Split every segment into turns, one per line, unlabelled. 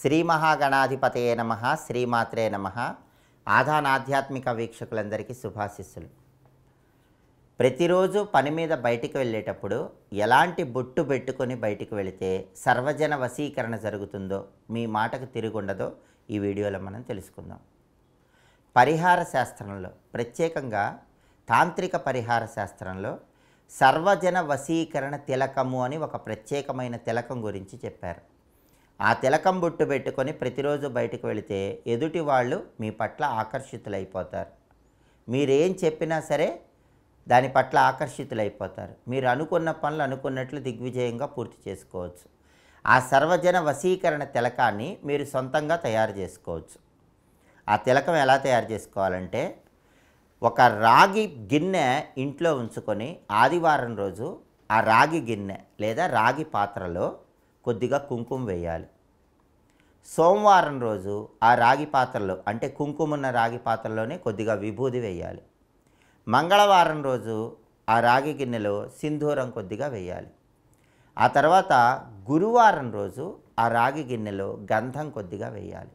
శ్రీ మహాగణాధిపతయే నమ శ్రీమాత్రే నమ ఆధాన ఆధ్యాత్మిక వీక్షకులందరికీ శుభాశిస్సులు ప్రతిరోజు పని మీద బయటికి వెళ్ళేటప్పుడు ఎలాంటి బొట్టు పెట్టుకొని బయటికి వెళితే సర్వజన వశీకరణ జరుగుతుందో మీ మాటకు తిరుగుండదో ఈ వీడియోలో మనం తెలుసుకుందాం పరిహార శాస్త్రంలో ప్రత్యేకంగా తాంత్రిక పరిహార శాస్త్రంలో సర్వజన వశీకరణ తిలకము అని ఒక ప్రత్యేకమైన తిలకం గురించి చెప్పారు ఆ తిలకం బొట్టు పెట్టుకొని ప్రతిరోజు బయటకు వెళితే ఎదుటి వాళ్ళు మీ పట్ల ఆకర్షితులైపోతారు మీరేం చెప్పినా సరే దాని పట్ల ఆకర్షితులైపోతారు మీరు అనుకున్న పనులు అనుకున్నట్లు దిగ్విజయంగా పూర్తి చేసుకోవచ్చు ఆ సర్వజన వశీకరణ తిలకాన్ని మీరు సొంతంగా తయారు చేసుకోవచ్చు ఆ తిలకం ఎలా తయారు చేసుకోవాలంటే ఒక రాగి గిన్నె ఇంట్లో ఉంచుకొని ఆదివారం రోజు ఆ రాగి గిన్నె లేదా రాగి పాత్రలో కొద్దిగా కుంకుమ వేయాలి సోమవారం రోజు ఆ రాగి పాత్రలో అంటే కుంకుమన్న రాగి పాత్రలోనే కొద్దిగా విభూది వేయాలి మంగళవారం రోజు ఆ రాగి గిన్నెలో సింధూరం కొద్దిగా వేయాలి ఆ తర్వాత గురువారం రోజు ఆ రాగి గిన్నెలో గంధం కొద్దిగా వేయాలి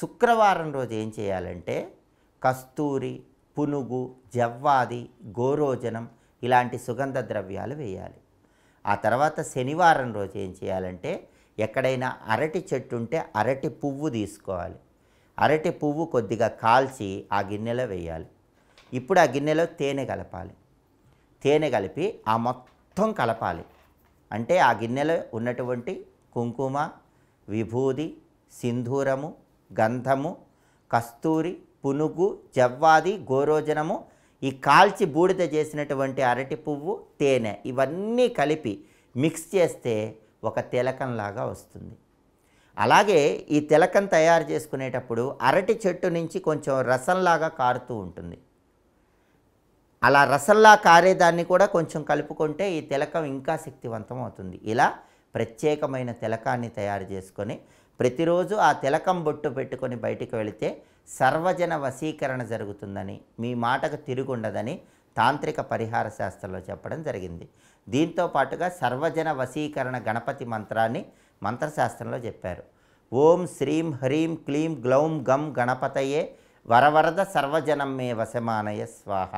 శుక్రవారం రోజు ఏం చేయాలంటే కస్తూరి పునుగు జవ్వాది గోరోజనం ఇలాంటి సుగంధ ద్రవ్యాలు వేయాలి ఆ తర్వాత శనివారం రోజు ఏం చేయాలంటే ఎక్కడైనా అరటి చెట్టు ఉంటే అరటి పువ్వు తీసుకోవాలి అరటి పువ్వు కొద్దిగా కాల్చి ఆ గిన్నెలో వేయాలి ఇప్పుడు ఆ గిన్నెలో తేనె కలపాలి తేనె కలిపి ఆ మొత్తం కలపాలి అంటే ఆ గిన్నెలో ఉన్నటువంటి కుంకుమ విభూది సింధూరము గంధము కస్తూరి పునుగు జవ్వాది గోరోజనము ఈ కాల్చి బూడిద చేసినటువంటి అరటి పువ్వు తేనె ఇవన్నీ కలిపి మిక్స్ చేస్తే ఒక తిలకంలాగా వస్తుంది అలాగే ఈ తిలకం తయారు చేసుకునేటప్పుడు అరటి చెట్టు నుంచి కొంచెం రసంలాగా కారుతూ ఉంటుంది అలా రసంలా కారేదాన్ని కూడా కొంచెం కలుపుకుంటే ఈ తిలకం ఇంకా శక్తివంతం అవుతుంది ఇలా ప్రత్యేకమైన తిలకాన్ని తయారు చేసుకొని ప్రతిరోజు ఆ తిలకం బొట్టు పెట్టుకొని బయటికి వెళితే సర్వజన వశీకరణ జరుగుతుందని మీ మాటకు తిరుగుండదని తాంత్రిక పరిహార శాస్త్రంలో చెప్పడం జరిగింది దీంతో పాటుగా సర్వజన వశీకరణ గణపతి మంత్రాన్ని మంత్రశాస్త్రంలో చెప్పారు ఓం శ్రీం హ్రీం క్లీం గ్లౌం గం గణపతయే వరవరద సర్వజనం మే వశమానయ స్వాహ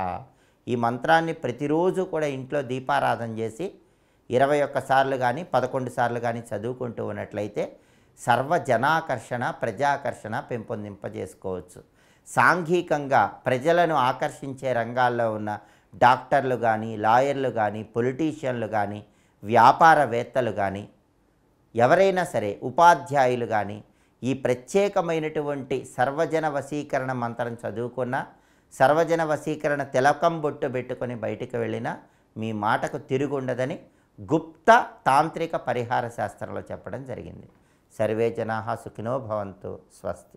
ఈ మంత్రాన్ని ప్రతిరోజు కూడా ఇంట్లో దీపారాధన చేసి ఇరవై ఒక్కసార్లు కానీ పదకొండు సార్లు కానీ చదువుకుంటూ ఉన్నట్లయితే సర్వజనాకర్షణ ప్రజాకర్షణ పెంపొందింపజేసుకోవచ్చు సాంఘికంగా ప్రజలను ఆకర్షించే రంగాల్లో ఉన్న డాక్టర్లు కానీ లాయర్లు కానీ పొలిటీషియన్లు కానీ వ్యాపారవేత్తలు కానీ ఎవరైనా సరే ఉపాధ్యాయులు కానీ ఈ ప్రత్యేకమైనటువంటి సర్వజన వశీకరణ మంత్రం చదువుకున్న సర్వజన వశీకరణ తిలకం బొట్టు పెట్టుకొని బయటకు వెళ్ళినా మీ మాటకు తిరుగుండదని గుప్త తాంత్రిక పరిహార శాస్త్రంలో చెప్పడం జరిగింది సర్వే జనా సుఖినో భవంతు స్వస్తి